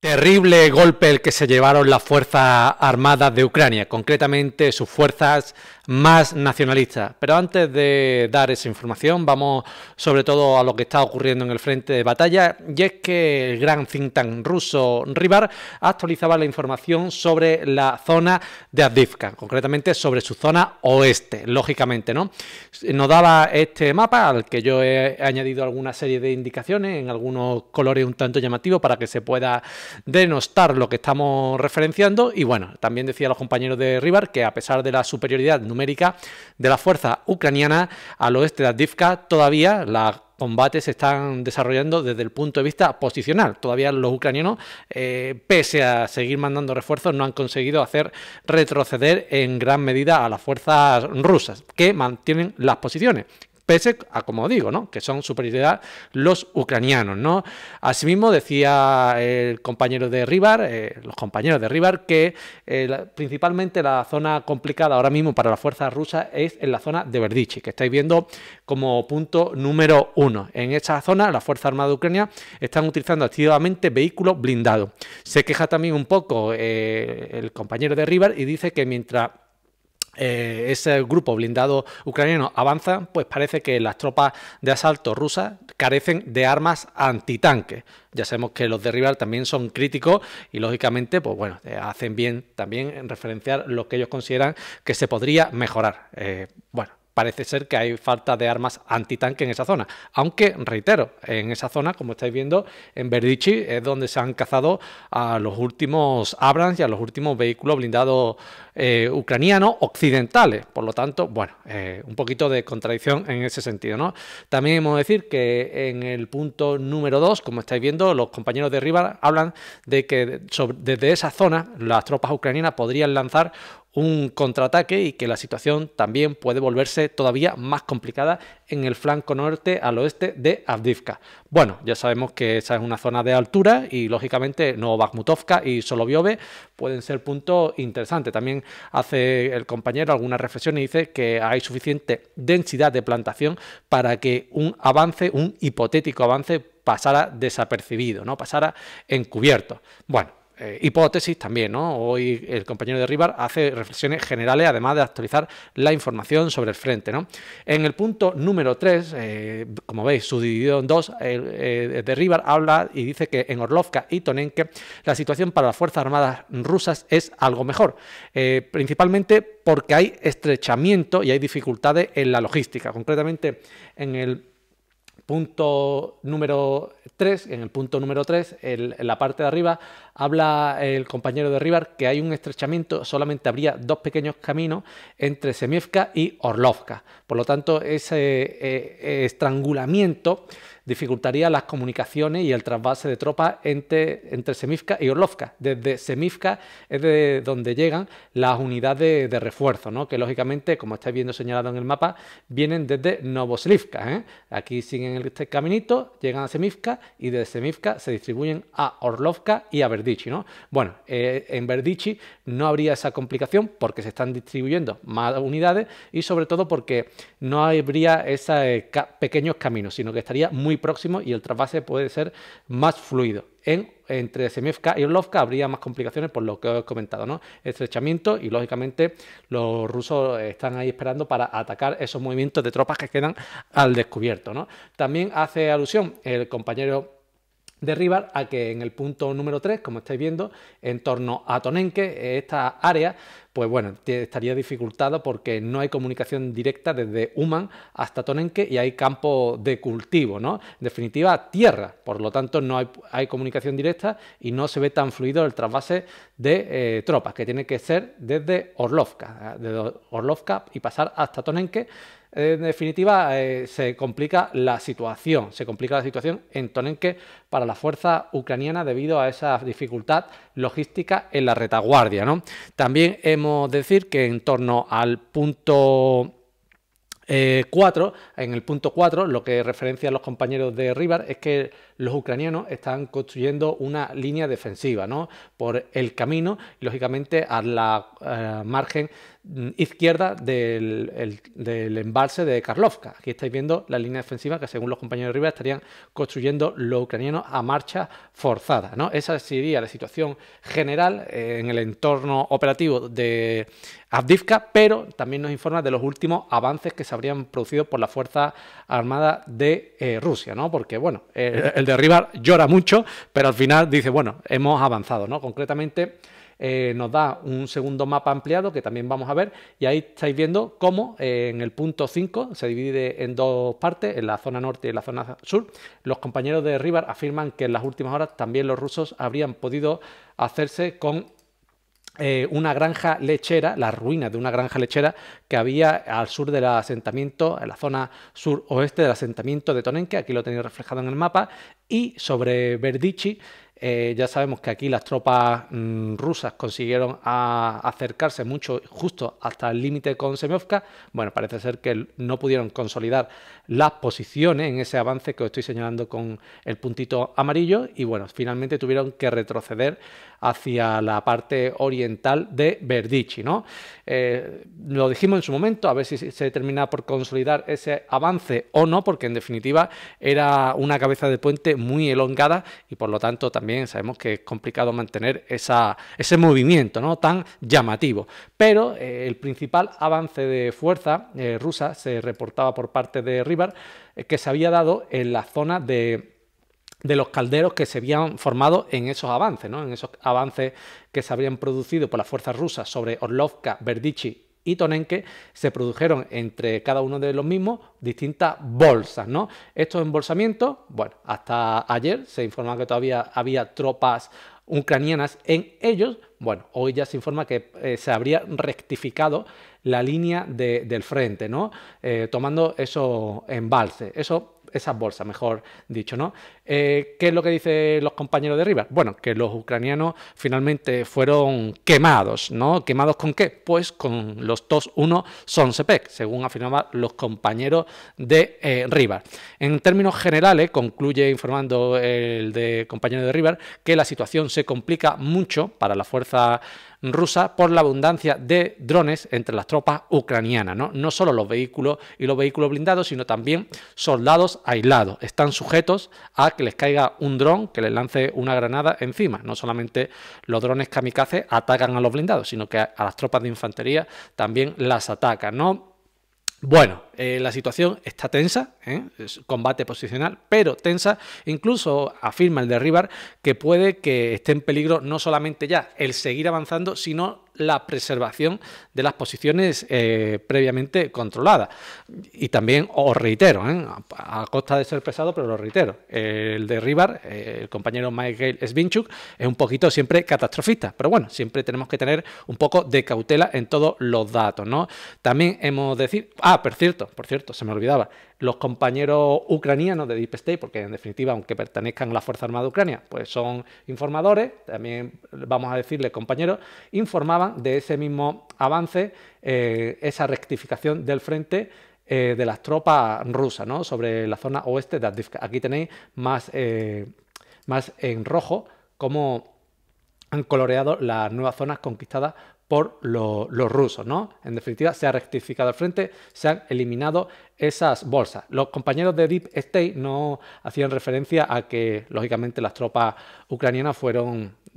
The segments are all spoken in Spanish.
Terrible golpe el que se llevaron las Fuerzas Armadas de Ucrania, concretamente sus fuerzas más nacionalistas. Pero antes de dar esa información, vamos sobre todo a lo que está ocurriendo en el frente de batalla, y es que el gran think ruso Rivar actualizaba la información sobre la zona de Avdivka, concretamente sobre su zona oeste, lógicamente, ¿no? Nos daba este mapa al que yo he añadido alguna serie de indicaciones en algunos colores un tanto llamativos para que se pueda denostar lo que estamos referenciando. Y bueno, también decía los compañeros de RIVAR... que a pesar de la superioridad numérica de las fuerzas ucranianas al oeste de Adivka... todavía los combates se están desarrollando desde el punto de vista posicional. Todavía los ucranianos, eh, pese a seguir mandando refuerzos, no han conseguido hacer retroceder en gran medida a las fuerzas rusas, que mantienen las posiciones, pese a, como digo, ¿no? que son superioridad los ucranianos. ¿no? Asimismo, decía el compañero de Rivar, eh, los compañeros de Rivar, que eh, principalmente la zona complicada ahora mismo para las fuerzas rusas es en la zona de Verdichi, que estáis viendo como punto número uno. En esa zona, las Fuerzas Armadas de Ucrania están utilizando activamente vehículos blindados. Se queja también un poco eh, el compañero de Rivar y dice que mientras eh, ese grupo blindado ucraniano avanza, pues parece que las tropas de asalto rusas carecen de armas antitanque. Ya sabemos que los de rival también son críticos y lógicamente, pues bueno, eh, hacen bien también en referenciar lo que ellos consideran que se podría mejorar. Eh, bueno, parece ser que hay falta de armas antitanque en esa zona. Aunque, reitero, en esa zona, como estáis viendo, en Berdichi es donde se han cazado a los últimos Abrams y a los últimos vehículos blindados eh, ucranianos occidentales. Por lo tanto, bueno, eh, un poquito de contradicción en ese sentido. ¿no? También hemos de decir que en el punto número 2, como estáis viendo, los compañeros de Riva hablan de que desde esa zona las tropas ucranianas podrían lanzar un contraataque y que la situación también puede volverse todavía más complicada en el flanco norte al oeste de Avdivka. Bueno, ya sabemos que esa es una zona de altura y lógicamente Novakmutovka y Soloviove pueden ser puntos interesantes. También hace el compañero alguna reflexión y dice que hay suficiente densidad de plantación para que un avance, un hipotético avance, pasara desapercibido, no pasara encubierto. Bueno, eh, hipótesis también, ¿no? Hoy el compañero de Ribar hace reflexiones generales, además de actualizar la información sobre el frente, ¿no? En el punto número 3, eh, como veis, subdividido en dos, eh, de Ribar habla y dice que en Orlovka y Tonenke la situación para las Fuerzas Armadas rusas es algo mejor, principalmente porque hay estrechamiento y hay dificultades en la logística, concretamente en el punto número 3, en el punto número 3, en la parte de arriba, habla el compañero de Rivar que hay un estrechamiento, solamente habría dos pequeños caminos entre Semievka y Orlovka. Por lo tanto, ese eh, eh, estrangulamiento dificultaría las comunicaciones y el trasvase de tropas entre, entre Semifka y Orlovka. Desde Semifka es de donde llegan las unidades de, refuerzo, ¿no? que lógicamente, como estáis viendo señalado en el mapa, vienen desde Novoselivka. ¿eh? Aquí siguen este caminito, llegan a Semifka y desde Semifka se distribuyen a Orlovka y a Verdichi. ¿no? Bueno, eh, en Verdichi no habría esa complicación porque se están distribuyendo más unidades y sobre todo porque no habría esos eh, pequeños caminos, sino que estaría muy próximo y el trasvase puede ser más fluido. En, entre Semievka y Orlovka habría más complicaciones por lo que os he comentado, ¿no? Estrechamiento y lógicamente los rusos están ahí esperando para atacar esos movimientos de tropas que quedan al descubierto, ¿no? También hace alusión el compañero derribar a que en el punto número 3, como estáis viendo, en torno a Tonenque, esta área, pues bueno, estaría dificultado porque no hay comunicación directa desde Uman hasta Tonenque y hay campo de cultivo, ¿no? En definitiva, tierra, por lo tanto no hay, comunicación directa y no se ve tan fluido el trasvase de eh, tropas, que tiene que ser desde Orlovka, desde Orlovka y pasar hasta Tonenque, en definitiva, eh, se complica la situación, se complica la situación en Tonenke para la fuerza ucraniana debido a esa dificultad logística en la retaguardia. ¿no? También hemos de decir que en torno al punto 4, eh, en el punto 4, lo que referencia los compañeros de Rivar es que los ucranianos están construyendo una línea defensiva ¿no? por el camino, lógicamente a la eh, margen mm, izquierda del, embalse de Karlovka. Aquí estáis viendo la línea defensiva que según los compañeros de Rivar, estarían construyendo los ucranianos a marcha forzada. ¿no? Esa sería la situación general eh, en el entorno operativo de Avdivka, pero también nos informa de los últimos avances que se habrían producido por la Fuerza Armada de eh, Rusia, ¿no? Porque, bueno, el de Rivar llora mucho, pero al final dice, bueno, hemos avanzado, ¿no? Concretamente... Eh, nos da un segundo mapa ampliado que también vamos a ver y ahí estáis viendo cómo eh, en el punto 5 se divide en dos partes, en la zona norte y en la zona sur. Los compañeros de Rivar afirman que en las últimas horas también los rusos habrían podido hacerse con eh, una granja lechera, las ruinas de una granja lechera que había al sur del asentamiento, en la zona sur-oeste del asentamiento de Tonenque, aquí lo tenéis reflejado en el mapa, y sobre Verdici eh, ya sabemos que aquí las tropas mm, rusas consiguieron acercarse mucho justo hasta el límite con Semyovka. Bueno, parece ser que no pudieron consolidar las posiciones en ese avance que os estoy señalando con el puntito amarillo y bueno, finalmente tuvieron que retroceder hacia la parte oriental de Verdichi ¿no? Eh, lo dijimos en su momento, a ver si se termina por consolidar ese avance o no, porque en definitiva era una cabeza de puente muy elongada y por lo tanto también sabemos que es complicado mantener ese movimiento ¿no? tan llamativo. Pero eh, el principal avance de fuerza eh, rusa se reportaba por parte de Ribar eh, que se había dado en la zona de los calderos que se habían formado en esos avances, en esos avances que se habían producido por las fuerzas rusas sobre Orlovka, Verdichi y tonenque se produjeron entre cada uno de los mismos distintas bolsas, ¿no? Estos embolsamientos, bueno, hasta ayer se informaba que todavía había tropas ucranianas en ellos, bueno, hoy ya se informa que eh, se habría rectificado la línea del frente, ¿no? Eh, tomando esos embalses. Eso esas bolsas, mejor dicho, ¿no? Eh, ¿Qué es lo que dicen los compañeros de Rivas? Bueno, que los ucranianos finalmente fueron quemados, ¿no? ¿Quemados con qué? Pues con los TOS 1 Sonsepec, según afirmaban los compañeros de eh, En términos generales, concluye informando el de compañero de Rivas que la situación se complica mucho para la fuerza rusa por la abundancia de drones entre las tropas ucranianas. ¿no? no solo los vehículos y los vehículos blindados, sino también soldados aislados. Están sujetos a que les caiga un dron, que les lance una granada encima. No solamente los drones kamikaze atacan a los blindados, sino que a las tropas de infantería también las atacan. ¿no? Bueno, eh, la situación está tensa, ¿eh? es combate posicional, pero tensa. Incluso afirma el de que puede que esté en peligro no solamente ya el seguir avanzando, sino la preservación de las posiciones eh, previamente controladas. Y también os reitero, ¿eh? a, costa de ser pesado, pero lo reitero, el de Rivar, eh, el compañero Michael Svinchuk, es un poquito siempre catastrofista, pero bueno, siempre tenemos que tener un poco de cautela en todos los datos, ¿no? También hemos decir, ah, por cierto, por cierto, se me olvidaba, los compañeros ucranianos de Deep State, porque en definitiva, aunque pertenezcan a la Fuerza Armada de Ucrania, pues son informadores, también vamos a decirles compañeros, informaban de ese mismo avance, eh, esa rectificación del frente eh, de las tropas rusas, ¿no? Sobre la zona oeste de Aquí tenéis más, eh, más en rojo cómo han coloreado las nuevas zonas conquistadas por los rusos, ¿no? En definitiva, se ha rectificado el frente, se han eliminado esas bolsas. Los compañeros de Deep State no hacían referencia a que, lógicamente, las tropas ucranianas fueron eh,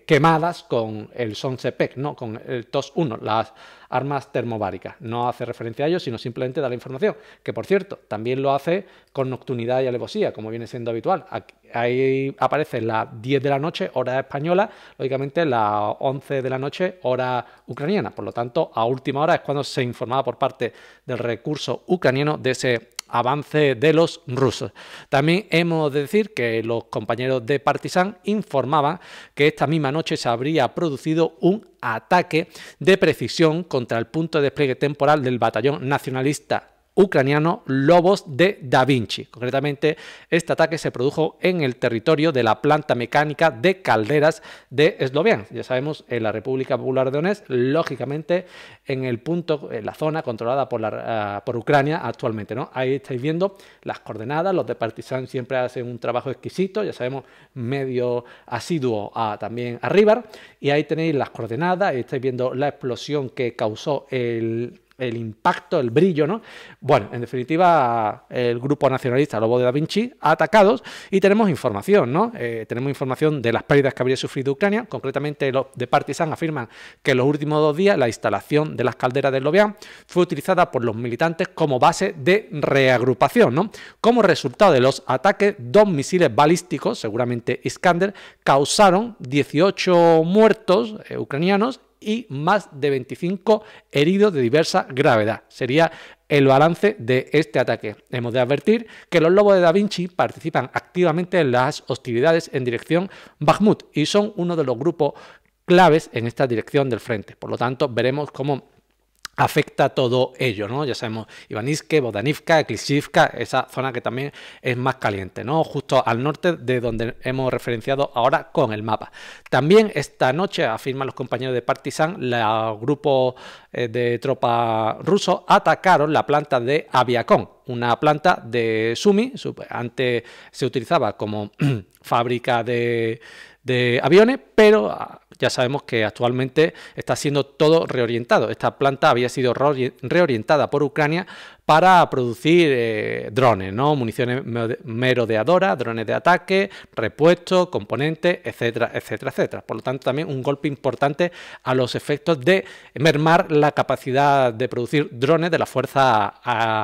eh, quemadas con el Sonsepec, no con el TOS-1, las armas termobáricas. No hace referencia a ello, sino simplemente da la información, que por cierto, también lo hace con nocturnidad y alevosía, como viene siendo habitual. ahí aparece las 10 de la noche, hora española, lógicamente las 11 de la noche, hora ucraniana. Por lo tanto, a última hora es cuando se informaba por parte del recurso ucraniano de ese avance de los rusos. También hemos de decir que los compañeros de Partizan informaban que esta misma noche se habría producido un ataque de precisión contra el punto de despliegue temporal del batallón nacionalista ucraniano Lobos de Da Vinci. Concretamente, este ataque se produjo en el territorio de la planta mecánica de calderas de Eslovián. Ya sabemos, en la República Popular de Donetsk, lógicamente, en el punto, en la zona controlada por, ah, Ucrania actualmente. ¿no? Ahí estáis viendo las coordenadas, los de Partizan siempre hacen un trabajo exquisito, ya sabemos, medio asiduo también a Y ahí tenéis las coordenadas, ahí estáis viendo la explosión que causó el el impacto, el brillo, ¿no? Bueno, en definitiva, el grupo nacionalista Lobo de Da Vinci ha atacado y tenemos información, ¿no? Eh, tenemos información de las pérdidas que habría sufrido Ucrania, concretamente los de Partizan afirman que los últimos dos días la instalación de las calderas de Lobian fue utilizada por los militantes como base de reagrupación, ¿no? Como resultado de los ataques, dos misiles balísticos, seguramente Iskander, causaron 18 muertos eh, ucranianos y más de 25 heridos de diversa gravedad. Sería el balance de este ataque. Hemos de advertir que los lobos de Da Vinci participan activamente en las hostilidades en dirección Bakhmut y son uno de los grupos claves en esta dirección del frente. Por lo tanto, veremos cómo afecta todo ello, ¿no? Ya sabemos, Ivaniske, Bodanivka, Klishivka, esa zona que también es más caliente, ¿no? Justo al norte de donde hemos referenciado ahora con el mapa. También esta noche, afirman los compañeros de Partizan, los grupos eh, de tropa rusos atacaron la planta de Aviacon, una planta de Sumi, antes se utilizaba como fábrica de de aviones, pero ah, ya sabemos que actualmente está siendo todo reorientado. Esta planta había sido reorientada por Ucrania para producir eh, drones, ¿no? Municiones merodeadoras, drones de ataque, repuestos, componentes, etcétera, etcétera, etcétera. Por lo tanto, también un golpe importante a los efectos de mermar la capacidad de producir drones de la Fuerza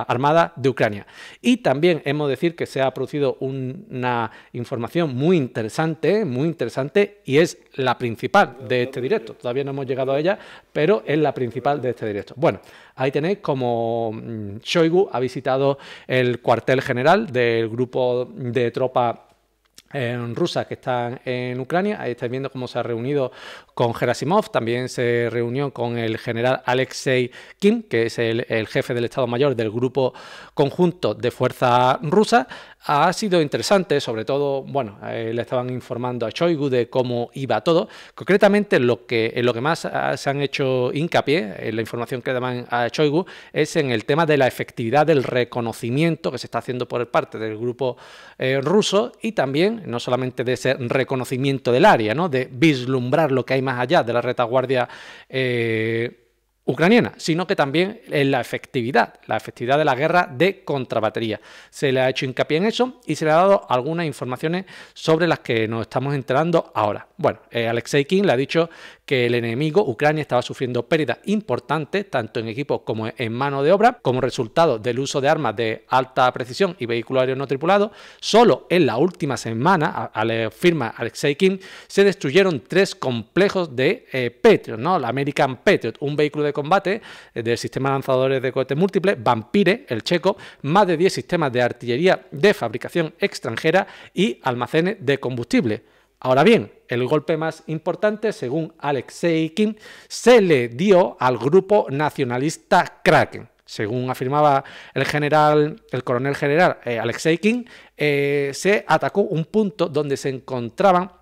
Armada de Ucrania. Y también hemos de decir que se ha producido una información muy interesante, muy interesante, y es la principal de este directo. Todavía no hemos llegado a ella, pero es la principal de este directo. Bueno, ahí tenéis como mm, Shoigu ha visitado el cuartel general del grupo de tropa eh, rusa que están en Ucrania. Ahí estáis viendo cómo se ha reunido con Gerasimov. También se reunió con el general Alexei Kim, que es el, el jefe del Estado Mayor del Grupo Conjunto de Fuerza Rusa. Ha sido interesante, sobre todo, bueno, eh, le estaban informando a Choigu de cómo iba todo. Concretamente, lo que, en lo que más ah, se han hecho hincapié, en la información que le daban a Choigu, es en el tema de la efectividad del reconocimiento que se está haciendo por parte del grupo eh, ruso y también, no solamente de ese reconocimiento del área, ¿no? de vislumbrar lo que hay más allá de la retaguardia. Eh, ucraniana, sino que también en la efectividad, la efectividad de la guerra de contrabatería. Se le ha hecho hincapié en eso y se le ha dado algunas informaciones sobre las que nos estamos enterando ahora. Bueno, eh, Alexei King le ha dicho que el enemigo, Ucrania, estaba sufriendo pérdidas importantes, tanto en equipos como en mano de obra, como resultado del uso de armas de alta precisión y vehículos aéreos no tripulados. Solo en la última semana, a, firma Alexei Kim, se destruyeron tres complejos de Petriot, eh, Patriot, ¿no? la American Patriot, un vehículo de combate eh, del sistema lanzadores de cohetes múltiples, Vampire, el checo, más de 10 sistemas de artillería de fabricación extranjera y almacenes de combustible. Ahora bien, el golpe más importante, según Alexei Seikin, se le dio al grupo nacionalista Kraken. Según afirmaba el general, el coronel general eh, Alexei King, eh, se atacó un punto donde se encontraban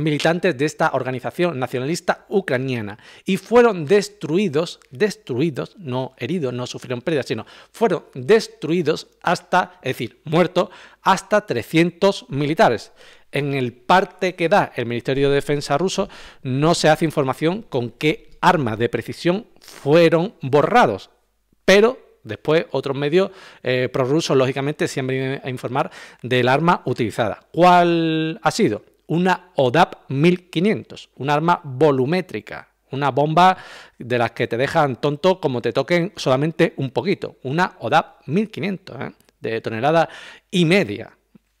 militantes de esta organización nacionalista ucraniana y fueron destruidos, destruidos, no heridos, no sufrieron pérdidas, sino fueron destruidos hasta, es decir, muertos hasta 300 militares. En el parte que da el Ministerio de Defensa ruso no se hace información con qué armas de precisión fueron borrados, pero Después, otros medios eh, prorrusos, lógicamente, se han venido a informar del arma utilizada. ¿Cuál ha sido? una ODAP 1500, un arma volumétrica, una bomba de las que te dejan tonto como te toquen solamente un poquito, una ODAP 1500, ¿eh? de tonelada y media.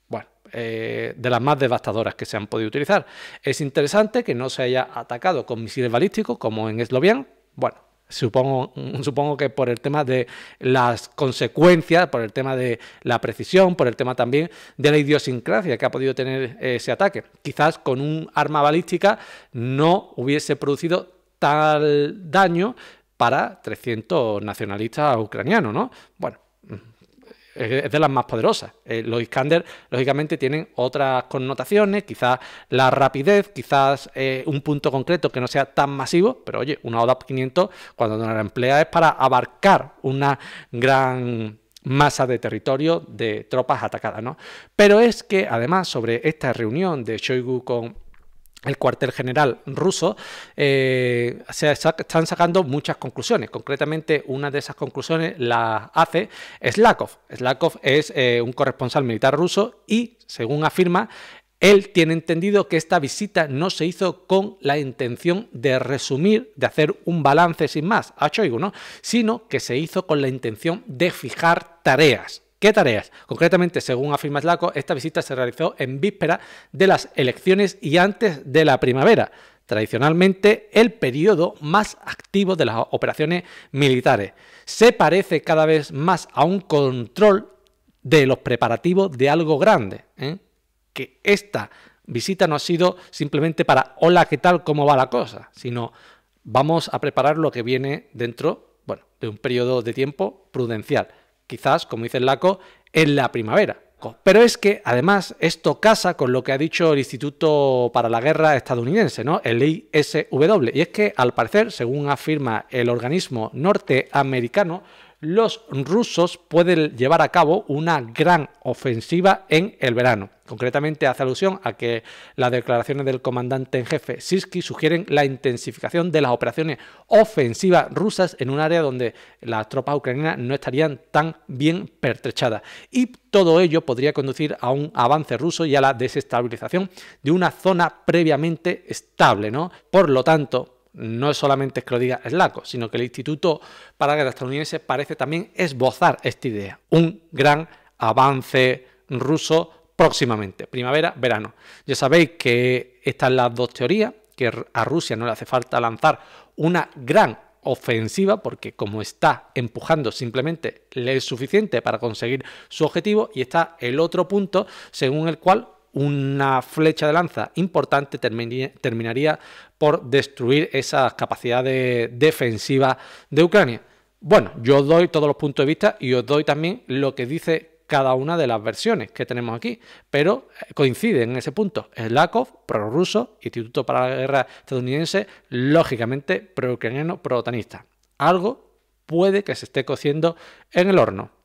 Bueno, eh, de las más devastadoras que se han podido utilizar. Es interesante que no se haya atacado con misiles balísticos como en Eslovian. Bueno, Supongo, supongo que por el tema de las consecuencias, por el tema de la precisión, por el tema también de la idiosincrasia que ha podido tener ese ataque. Quizás con un arma balística no hubiese producido tal daño para 300 nacionalistas ucranianos, ¿no? Bueno, es de las más poderosas. Eh, los Iskander, lógicamente, tienen otras connotaciones, quizás la rapidez, quizás eh, un punto concreto que no sea tan masivo, pero oye, una ODAP 500 cuando la emplea es para abarcar una gran masa de territorio de tropas atacadas, ¿no? Pero es que además sobre esta reunión de Shoigu con el cuartel general ruso, eh, se están sacando muchas conclusiones. Concretamente, una de esas conclusiones la hace Slakov. Slakov es eh, un corresponsal militar ruso y, según afirma, él tiene entendido que esta visita no se hizo con la intención de resumir, de hacer un balance sin más a sino que se hizo con la intención de fijar tareas ¿Qué tareas? Concretamente, según afirma Slaco, esta visita se realizó en víspera de las elecciones y antes de la primavera, tradicionalmente el periodo más activo de las operaciones militares. Se parece cada vez más a un control de los preparativos de algo grande. ¿eh? Que esta visita no ha sido simplemente para hola, ¿qué tal? ¿Cómo va la cosa? Sino vamos a preparar lo que viene dentro bueno, de un periodo de tiempo prudencial quizás, como dice el Laco, en la primavera. Pero es que además esto casa con lo que ha dicho el Instituto para la Guerra estadounidense, ¿no? El ISW. Y es que al parecer, según afirma el organismo norteamericano, los rusos pueden llevar a cabo una gran ofensiva en el verano. Concretamente hace alusión a que las declaraciones del comandante en jefe Siski sugieren la intensificación de las operaciones ofensivas rusas en un área donde las tropas ucranianas no estarían tan bien pertrechadas. Y todo ello podría conducir a un avance ruso y a la desestabilización de una zona previamente estable. ¿no? Por lo tanto, no es solamente es que lo diga Slaco, sino que el Instituto para Guerra Estadounidense parece también esbozar esta idea. Un gran avance ruso próximamente, primavera, verano. Ya sabéis que estas las dos teorías, que a Rusia no le hace falta lanzar una gran ofensiva porque como está empujando simplemente le es suficiente para conseguir su objetivo y está el otro punto según el cual una flecha de lanza importante terminaría, por destruir esas capacidades defensivas de Ucrania. Bueno, yo os doy todos los puntos de vista y os doy también lo que dice cada una de las versiones que tenemos aquí, pero eh, coinciden en ese punto. Slakov, prorruso, Instituto para la Guerra Estadounidense, lógicamente pro-ucraniano, pro-otanista. Algo puede que se esté cociendo en el horno.